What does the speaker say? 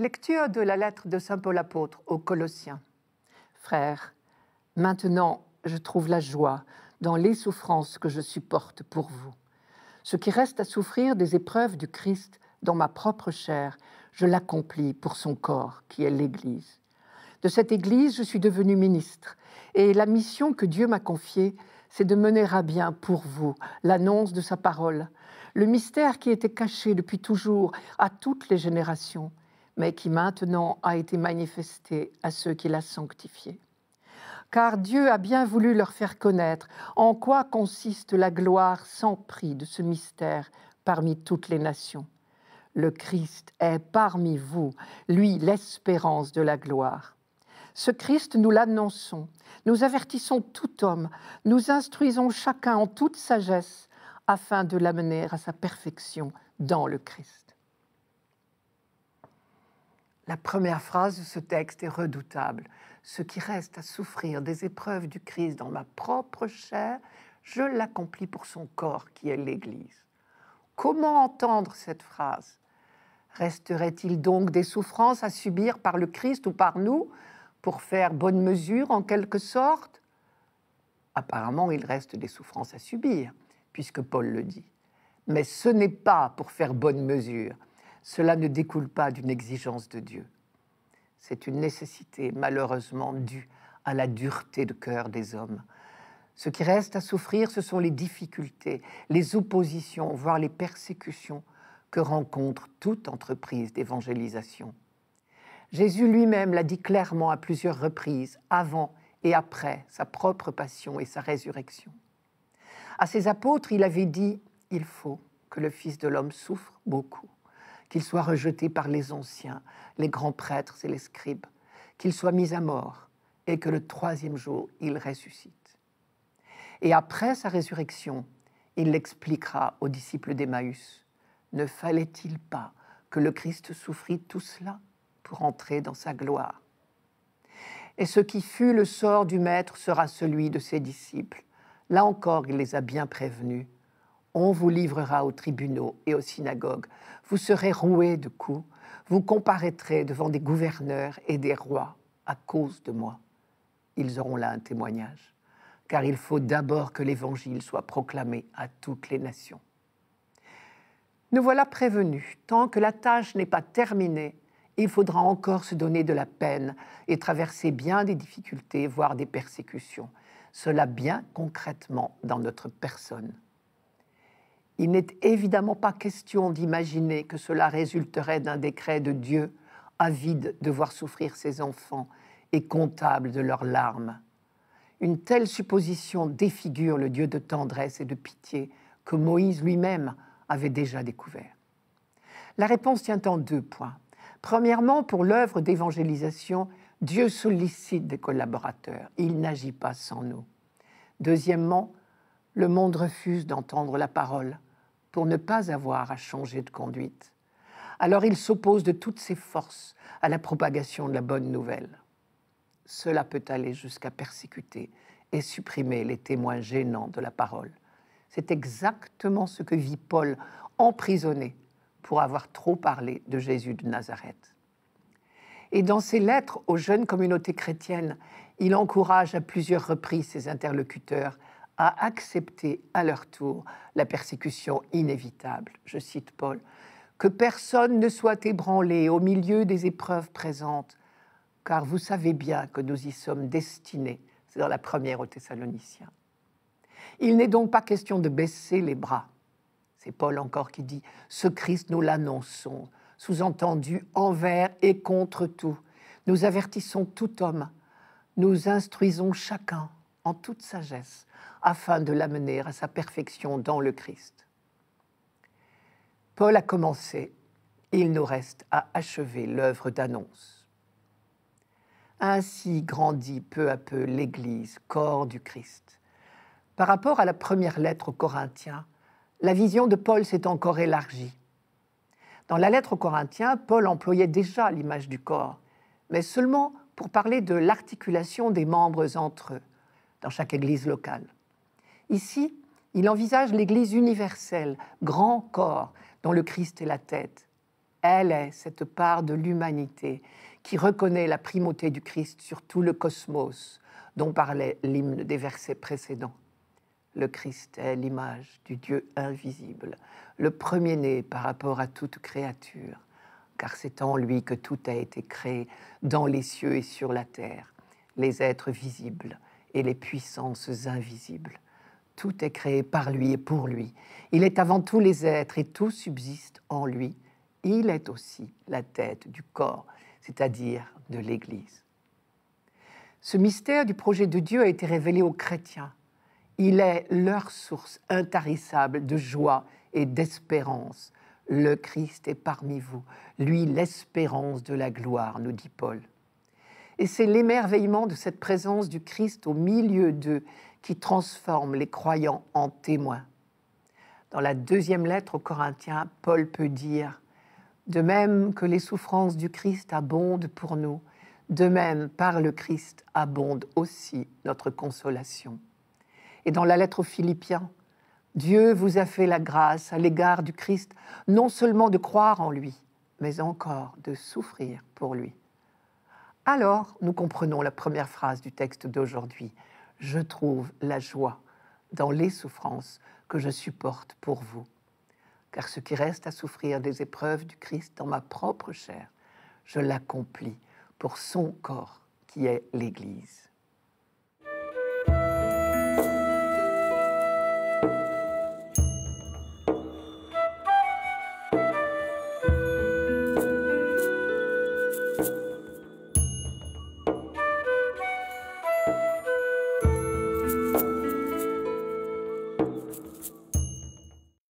Lecture de la lettre de Saint Paul apôtre aux Colossiens. Frères, maintenant je trouve la joie dans les souffrances que je supporte pour vous. Ce qui reste à souffrir des épreuves du Christ dans ma propre chair, je l'accomplis pour son corps, qui est l'Église. De cette Église, je suis devenu ministre, et la mission que Dieu m'a confiée, c'est de mener à bien pour vous l'annonce de sa parole, le mystère qui était caché depuis toujours à toutes les générations, mais qui maintenant a été manifesté à ceux qui l'a sanctifiée. Car Dieu a bien voulu leur faire connaître en quoi consiste la gloire sans prix de ce mystère parmi toutes les nations. Le Christ est parmi vous, lui l'espérance de la gloire. Ce Christ, nous l'annonçons, nous avertissons tout homme, nous instruisons chacun en toute sagesse, afin de l'amener à sa perfection dans le Christ. La première phrase de ce texte est redoutable. Ce qui reste à souffrir des épreuves du Christ dans ma propre chair, je l'accomplis pour son corps qui est l'Église. Comment entendre cette phrase Resterait-il donc des souffrances à subir par le Christ ou par nous pour faire bonne mesure en quelque sorte Apparemment, il reste des souffrances à subir, puisque Paul le dit. Mais ce n'est pas pour faire bonne mesure, cela ne découle pas d'une exigence de Dieu. C'est une nécessité malheureusement due à la dureté de cœur des hommes. Ce qui reste à souffrir, ce sont les difficultés, les oppositions, voire les persécutions que rencontre toute entreprise d'évangélisation. Jésus lui-même l'a dit clairement à plusieurs reprises, avant et après sa propre passion et sa résurrection. À ses apôtres, il avait dit, Il faut que le Fils de l'homme souffre beaucoup, qu'il soit rejeté par les anciens, les grands prêtres et les scribes, qu'il soit mis à mort, et que le troisième jour, il ressuscite. Et après sa résurrection, il l'expliquera aux disciples d'Emmaüs. Ne fallait-il pas que le Christ souffrit tout cela pour entrer dans sa gloire Et ce qui fut le sort du Maître sera celui de ses disciples. Là encore, il les a bien prévenus. On vous livrera aux tribunaux et aux synagogues. Vous serez roués de coups. Vous comparaîtrez devant des gouverneurs et des rois à cause de moi. Ils auront là un témoignage, car il faut d'abord que l'Évangile soit proclamé à toutes les nations. Nous voilà prévenus, tant que la tâche n'est pas terminée, il faudra encore se donner de la peine et traverser bien des difficultés, voire des persécutions. Cela bien concrètement dans notre personne. Il n'est évidemment pas question d'imaginer que cela résulterait d'un décret de Dieu, avide de voir souffrir ses enfants et comptable de leurs larmes. Une telle supposition défigure le Dieu de tendresse et de pitié que Moïse lui-même avait déjà découvert. La réponse tient en deux points. Premièrement, pour l'œuvre d'évangélisation, Dieu sollicite des collaborateurs. Il n'agit pas sans nous. Deuxièmement, le monde refuse d'entendre la parole pour ne pas avoir à changer de conduite. Alors il s'oppose de toutes ses forces à la propagation de la bonne nouvelle. Cela peut aller jusqu'à persécuter et supprimer les témoins gênants de la parole. C'est exactement ce que vit Paul, emprisonné pour avoir trop parlé de Jésus de Nazareth. Et dans ses lettres aux jeunes communautés chrétiennes, il encourage à plusieurs reprises ses interlocuteurs à accepter à leur tour la persécution inévitable. Je cite Paul. Que personne ne soit ébranlé au milieu des épreuves présentes, car vous savez bien que nous y sommes destinés. C'est dans la première aux Thessaloniciens. Il n'est donc pas question de baisser les bras. C'est Paul encore qui dit Ce Christ, nous l'annonçons, sous-entendu envers et contre tout. Nous avertissons tout homme, nous instruisons chacun, en toute sagesse, afin de l'amener à sa perfection dans le Christ. Paul a commencé, il nous reste à achever l'œuvre d'annonce. Ainsi grandit peu à peu l'Église, corps du Christ. Par rapport à la première lettre aux Corinthiens, la vision de Paul s'est encore élargie. Dans la lettre aux Corinthiens, Paul employait déjà l'image du corps, mais seulement pour parler de l'articulation des membres entre eux dans chaque église locale. Ici, il envisage l'Église universelle, grand corps dont le Christ est la tête. Elle est cette part de l'humanité qui reconnaît la primauté du Christ sur tout le cosmos dont parlait l'hymne des versets précédents. Le Christ est l'image du Dieu invisible, le premier-né par rapport à toute créature, car c'est en lui que tout a été créé, dans les cieux et sur la terre, les êtres visibles, et les puissances invisibles. Tout est créé par lui et pour lui. Il est avant tous les êtres et tout subsiste en lui. Il est aussi la tête du corps, c'est-à-dire de l'Église. Ce mystère du projet de Dieu a été révélé aux chrétiens. Il est leur source intarissable de joie et d'espérance. Le Christ est parmi vous, lui l'espérance de la gloire, nous dit Paul. Et c'est l'émerveillement de cette présence du Christ au milieu d'eux qui transforme les croyants en témoins. Dans la deuxième lettre aux Corinthiens, Paul peut dire De même que les souffrances du Christ abondent pour nous, de même par le Christ abonde aussi notre consolation. Et dans la lettre aux Philippiens, Dieu vous a fait la grâce à l'égard du Christ, non seulement de croire en lui, mais encore de souffrir pour lui. Alors, nous comprenons la première phrase du texte d'aujourd'hui. Je trouve la joie dans les souffrances que je supporte pour vous. Car ce qui reste à souffrir des épreuves du Christ dans ma propre chair, je l'accomplis pour son corps qui est l'Église.